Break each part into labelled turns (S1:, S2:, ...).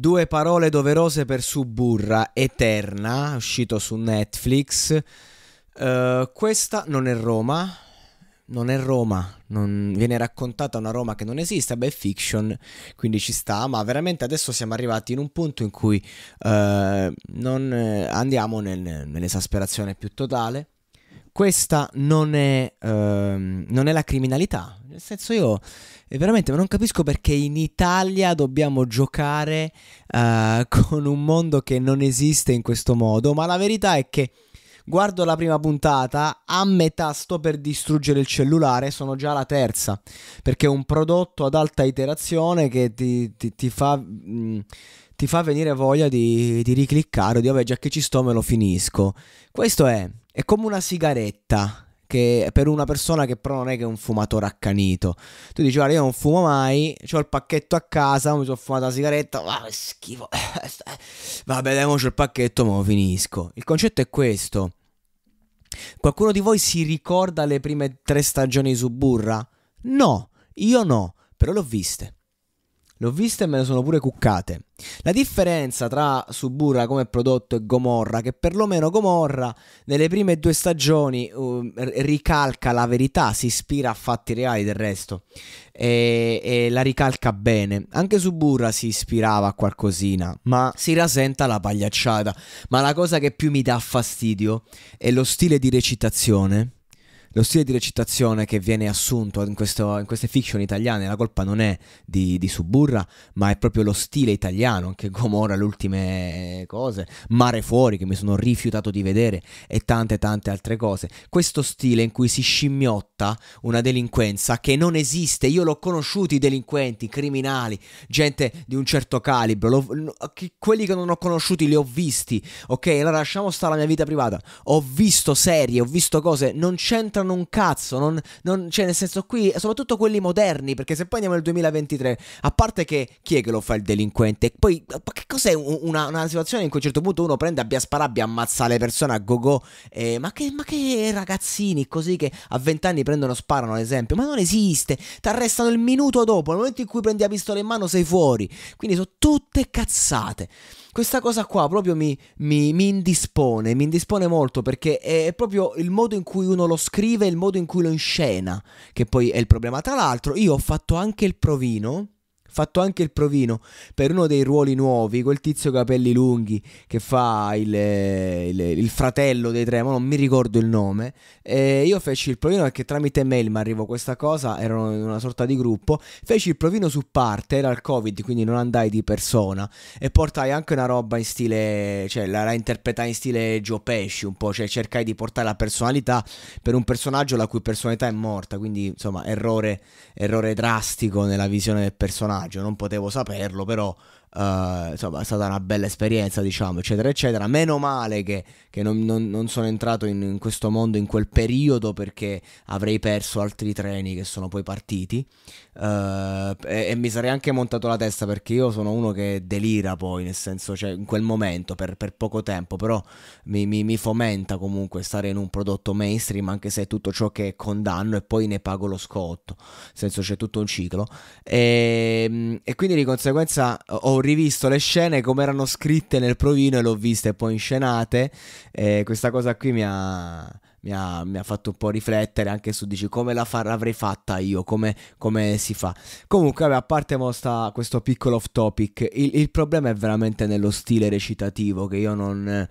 S1: Due parole doverose per Suburra, Eterna, uscito su Netflix. Uh, questa non è Roma, non è Roma, non... viene raccontata una Roma che non esiste, beh è fiction, quindi ci sta, ma veramente adesso siamo arrivati in un punto in cui uh, non, eh, andiamo nel, nell'esasperazione più totale questa non è, ehm, non è la criminalità. Nel senso io eh, veramente non capisco perché in Italia dobbiamo giocare eh, con un mondo che non esiste in questo modo, ma la verità è che guardo la prima puntata, a metà sto per distruggere il cellulare, sono già la terza, perché è un prodotto ad alta iterazione che ti, ti, ti fa... Mh, mm, ti fa venire voglia di, di ricliccare, di vabbè già che ci sto me lo finisco. Questo è, è come una sigaretta che per una persona che però non è che è un fumatore accanito. Tu dici, guarda, io non fumo mai, ho il pacchetto a casa, mi sono fumato la sigaretta, ma che schifo. Vabbè, dai, c'ho il pacchetto, ma lo finisco. Il concetto è questo. Qualcuno di voi si ricorda le prime tre stagioni su Burra? No, io no, però le ho viste. Le ho viste e me ne sono pure cuccate. La differenza tra Suburra come prodotto e Gomorra, che perlomeno Gomorra nelle prime due stagioni uh, ricalca la verità, si ispira a fatti reali del resto e, e la ricalca bene. Anche Suburra si ispirava a qualcosina, ma si rasenta la pagliacciata. Ma la cosa che più mi dà fastidio è lo stile di recitazione lo stile di recitazione che viene assunto in, questo, in queste fiction italiane, la colpa non è di, di, Suburra, ma è proprio lo stile italiano, anche Gomorra, le ultime cose, Mare Fuori che mi sono rifiutato di vedere e tante tante altre cose. Questo stile in cui si scimmiotta una delinquenza che non esiste, io l'ho conosciuto i delinquenti, i criminali, gente di un certo calibro, lo, quelli che non ho conosciuti li ho visti, ok? Allora lasciamo stare la mia vita privata, ho visto serie, ho visto cose, non c'entra c'entrano un cazzo, non, non, cioè nel senso qui, soprattutto quelli moderni, perché se poi andiamo nel 2023, a parte che chi è che lo fa il delinquente? Poi che cos'è una, una situazione in cui a un certo punto uno prende abbia sparabbi, ammazza le persone a gogo, eh, ma, che, ma che ragazzini così che a 20 anni prendono sparano ad esempio, ma non esiste, ti arrestano il minuto dopo, nel momento in cui prendi la pistola in mano sei fuori, quindi sono tutte cazzate questa cosa qua proprio mi, mi, mi, indispone, mi indispone molto perché è proprio il modo in cui uno lo scrive, il modo in cui lo inscena, che poi è il problema. Tra l'altro io ho fatto anche il provino fatto anche il provino per uno dei ruoli nuovi, quel tizio capelli lunghi che fa il, eh, il, il fratello dei tre, ma non mi ricordo il nome. E io feci il provino perché tramite mail mi arrivò questa cosa, erano in una sorta di gruppo. Feci il provino su parte, era il covid, quindi non andai di persona. E portai anche una roba in stile, cioè la, la interpretai in stile Joe Pesci un po', cioè cercai di portare la personalità per un personaggio la cui personalità è morta, quindi insomma errore, errore drastico nella visione del personaggio personaggio, non potevo saperlo, però Uh, insomma, è stata una bella esperienza, diciamo, eccetera, eccetera. Meno male che, che non, non, non, sono entrato in, in, questo mondo in quel periodo perché avrei perso altri treni che sono poi partiti. Uh, e, e, mi sarei anche montato la testa perché io sono uno che delira poi, nel senso, cioè, in quel momento, per, per poco tempo, però mi, mi, mi, fomenta comunque stare in un prodotto mainstream, anche se è tutto ciò che condanno e poi ne pago lo scotto. Nel senso, c'è tutto un ciclo. E, ehm, e quindi di conseguenza ho rivisto le scene come erano scritte nel provino e le ho viste poi inscenate. E questa cosa qui mi ha, mi ha, mi ha, fatto un po' riflettere anche su dici come la far, avrei fatta io, come, come, si fa. Comunque, a parte mostra questo piccolo off topic, il, il problema è veramente nello stile recitativo che io non... Eh,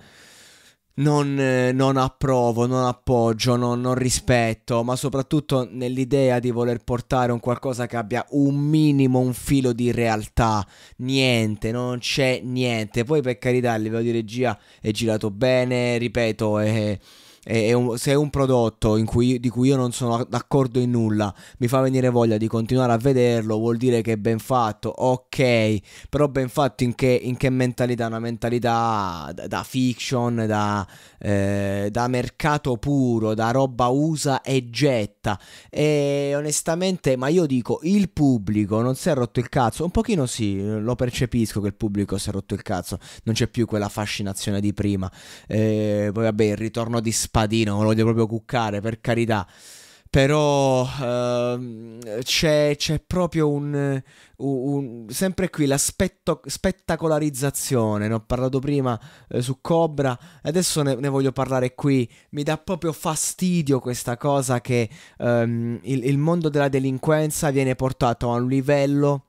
S1: non, eh, non, approvo, non appoggio, non, non, rispetto, ma soprattutto nell'idea di voler portare un qualcosa che abbia un minimo, un filo di realtà. Niente, non c'è niente. Poi per carità, il livello di regia è girato bene, ripeto, è... Eh, e un, se è un prodotto cui, di cui io non sono d'accordo in nulla mi fa venire voglia di continuare a vederlo, vuol dire che è ben fatto, ok, però ben fatto in che, in che mentalità? Una mentalità da, da fiction, da, eh, da, mercato puro, da roba usa e getta. E onestamente, ma io dico, il pubblico non si è rotto il cazzo, un pochino sì, lo percepisco che il pubblico si è rotto il cazzo, non c'è più quella fascinazione di prima. Eh, poi vabbè, il ritorno di Spazio Spadino, non lo voglio proprio cuccare, per carità. Però ehm, c'è, c'è, proprio un, un, sempre qui la spettacolarizzazione. Ne ho parlato prima eh, su Cobra, adesso ne, ne, voglio parlare qui. Mi dà proprio fastidio questa cosa che ehm, il, il mondo della delinquenza viene portato a un livello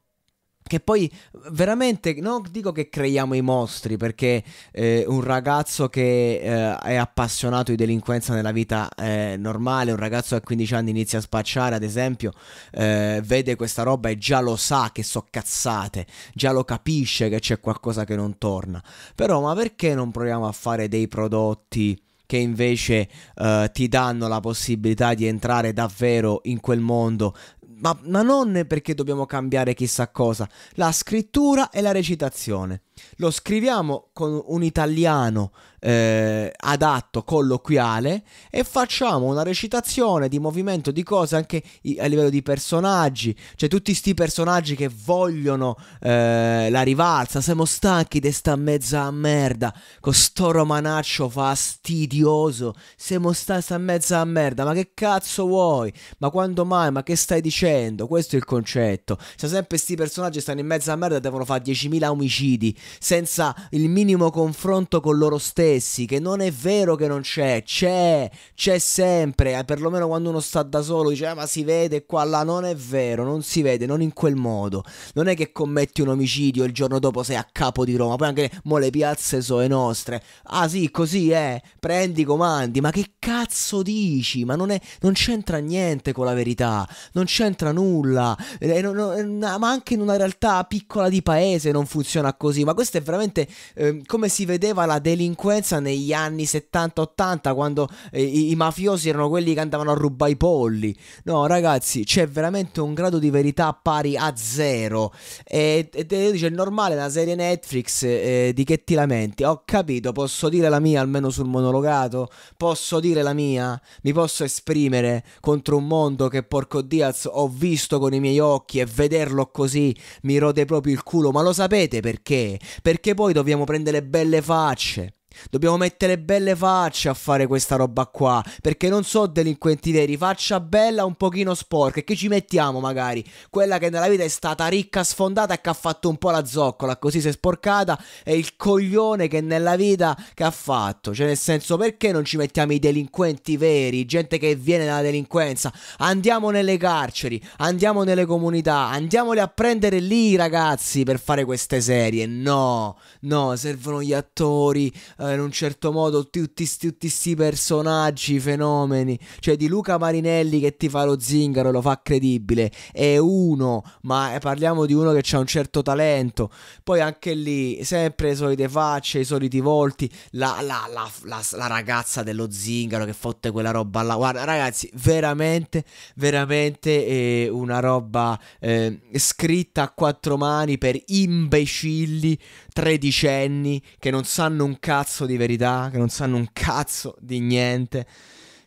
S1: che poi veramente non dico che creiamo i mostri perché eh, un ragazzo che eh, è appassionato di delinquenza nella vita eh, normale, un ragazzo a 15 anni inizia a spacciare ad esempio, eh, vede questa roba e già lo sa che so cazzate, già lo capisce che c'è qualcosa che non torna. Però ma perché non proviamo a fare dei prodotti che invece eh, ti danno la possibilità di entrare davvero in quel mondo, ma, ma non perché dobbiamo cambiare chissà cosa, la scrittura e la recitazione lo scriviamo con un italiano eh, adatto, colloquiale e facciamo una recitazione di movimento, di cose anche a livello di personaggi, cioè tutti questi personaggi che vogliono eh, la rivalsa, siamo stanchi di sta mezza merda, con sto romanaccio fastidioso, siamo stanchi sta mezza merda, ma che cazzo vuoi? Ma quando mai? Ma che stai dicendo? Questo è il concetto. Cioè sempre questi personaggi stanno in mezza merda devono fare 10.000 omicidi senza il minimo confronto con loro stessi, che non è vero che non c'è, c'è, c'è sempre, eh, perlomeno quando uno sta da solo dice ah, ma si vede qua, là, non è vero, non si vede, non in quel modo, non è che commetti un omicidio e il giorno dopo sei a capo di Roma, poi anche mo le piazze sono nostre, ah sì così è, eh. prendi i comandi, ma che cazzo dici, ma non, è, non c'entra niente con la verità, non c'entra nulla, eh, no, no, eh, ma anche in una realtà piccola di paese non funziona così, ma questo è veramente eh, come si vedeva la delinquenza negli anni 70-80 quando eh, i, i, mafiosi erano quelli che andavano a rubare i polli. No, ragazzi, c'è veramente un grado di verità pari a zero. E, e te dice, è normale una serie Netflix eh, di che ti lamenti? Ho capito, posso dire la mia almeno sul monologato? Posso dire la mia? Mi posso esprimere contro un mondo che porco Diaz ho visto con i miei occhi e vederlo così mi rode proprio il culo, ma lo sapete perché? perché poi dobbiamo prendere belle facce. Dobbiamo mettere belle facce a fare questa roba qua. Perché non so delinquenti veri, faccia bella un pochino sporca. E che ci mettiamo magari? Quella che nella vita è stata ricca, sfondata e che ha fatto un po' la zoccola. Così si è sporcata. E il coglione che nella vita che ha fatto. Cioè, nel senso, perché non ci mettiamo i delinquenti veri? Gente che viene dalla delinquenza. Andiamo nelle carceri, andiamo nelle comunità, andiamoli a prendere lì, ragazzi, per fare queste serie. No, no, servono gli attori. Eh, cioè, in un certo modo tutti questi personaggi, fenomeni. Cioè di Luca Marinelli che ti fa lo zingaro, lo fa credibile. È uno, ma eh, parliamo di uno che ha un certo talento. Poi anche lì, sempre le solite facce, i soliti volti. La, la, la, la ragazza dello zingaro che fotte quella roba là. Guarda, ragazzi, veramente, veramente eh, una roba eh, scritta a quattro mani per imbecilli tredicenni che non sanno un cazzo cazzo di verità, che non sanno un cazzo di niente.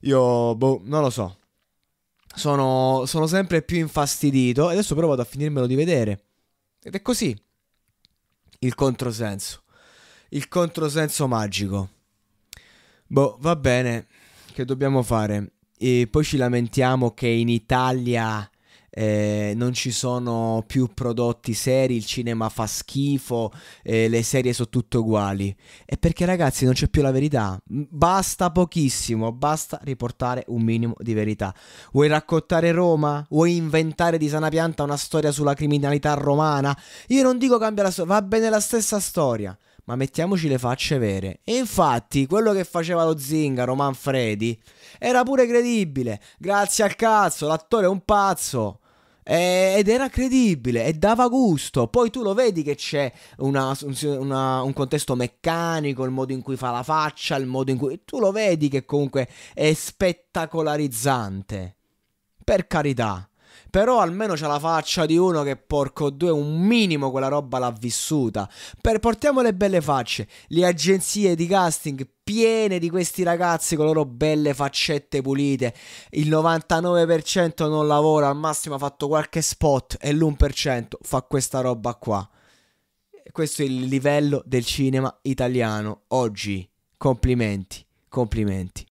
S1: Io, boh, non lo so. Sono, sono sempre più infastidito e adesso però vado a finirmelo di vedere. Ed è così. Il controsenso. Il controsenso magico. Boh, va bene. Che dobbiamo fare? E poi ci lamentiamo che in Italia eh, non ci sono più prodotti seri, il cinema fa schifo, eh, le serie sono tutte uguali. È perché ragazzi non c'è più la verità, basta pochissimo, basta riportare un minimo di verità. Vuoi raccontare Roma? Vuoi inventare di sana pianta una storia sulla criminalità romana? Io non dico cambia la storia, va bene la stessa storia ma mettiamoci le facce vere. E infatti, quello che faceva lo zingaro Manfredi era pure credibile. Grazie al cazzo, l'attore è un pazzo. Eh, ed era credibile e dava gusto. Poi tu lo vedi che c'è una, una, un contesto meccanico, il modo in cui fa la faccia, il modo in cui... Tu lo vedi che comunque è spettacolarizzante. Per carità. Però almeno c'ha la faccia di uno che porco due, un minimo quella roba l'ha vissuta. Per, portiamo le belle facce, le agenzie di casting piene di questi ragazzi con le loro belle faccette pulite. Il 99% non lavora, al massimo ha fatto qualche spot e l'1% fa questa roba qua. Questo è il livello del cinema italiano oggi. Complimenti, complimenti.